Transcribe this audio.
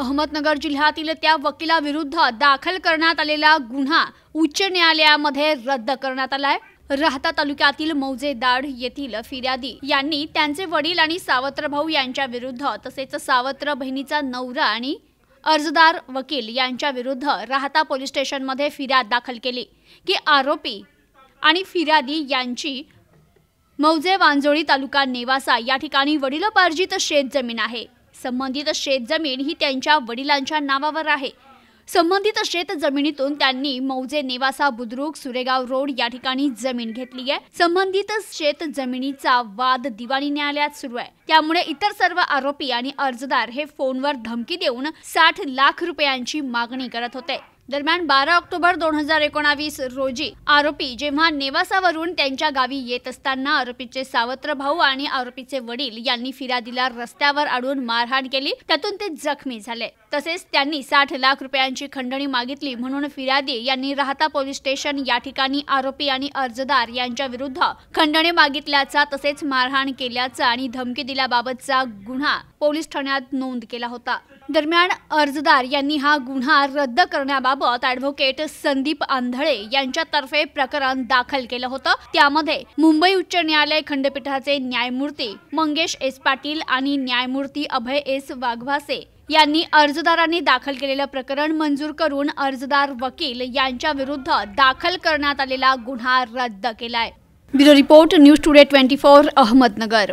अहमदनगर जिल्ह्यातील त्या वकिलाविरुद्ध दाखल करण्यात आलेला गुन्हा उच्च न्यायालयामध्ये रद्द करण्यात आलाय राहता तालुक्यातील मौजे दाढ येथील फिर्यादी यांनी त्यांचे वडील आणि सावत्र भाऊ यांच्या विरुद्ध तसेच सावत्र बहिणीचा नवरा आणि अर्जदार वकील यांच्या विरुद्ध राहता पोलीस स्टेशनमध्ये फिर्याद दाखल केली की आरोपी आणि फिर्यादी यांची मौजे वांजोळी तालुका नेवासा या ठिकाणी वडिलोपार्जित जमीन आहे संबंधित जमीन ही त्यांच्या वडिलांच्या नावावर आहे संबंधित शेत जमिनीतून त्यांनी मौजे नेवासा बुद्रुक सुरेगाव रोड या ठिकाणी जमीन घेतली आहे संबंधित शेत जमिनीचा वाद दिवाणी न्यायालयात सुरू आहे त्यामुळे इतर सर्व आरोपी आणि अर्जदार हे फोनवर धमकी देऊन साठ लाख रुपयांची मागणी करत होते दरम्यान बारा ऑक्टोबर दोन हजार एकोणावीस रोजी आरोपी जेव्हा नेवासावरून त्यांच्या गावी येत असताना आरोपीचे सावत्र भाऊ आणि आरोपीचे वडील यांनी फिरादीला रस्त्यावर अडून मारहाण केली त्यातून ते जखमी झाले तसेच त्यांनी साठ लाख रुपयांची खंडणी मागितली म्हणून फिरादी यांनी राहता पोलीस स्टेशन या ठिकाणी आरोपी आणि अर्जदार यांच्या विरुद्ध खंडणी मागितल्याचा तसेच मारहाण केल्याचा आणि धमकी दिल्याबाबतचा गुन्हा पोलीस ठाण्यात नोंद केला होता दरम्यान अर्जदार यांनी हा गुन्हा रद्द करण्याबाबत याबाबत ऍडव्होकेट संदीप आंधळे यांच्यातर्फे प्रकरण दाखल केलं होतं त्यामध्ये मुंबई उच्च न्यायालय खंडपीठाचे न्यायमूर्ती मंगेश एस पाटील आणि न्यायमूर्ती अभय एस वाघवासे यांनी अर्जदारांनी दाखल केलेलं प्रकरण मंजूर करून अर्जदार वकील यांच्या विरुद्ध दाखल करण्यात आलेला गुन्हा रद्द केलाय bureau report news today twenty four Ahmednagar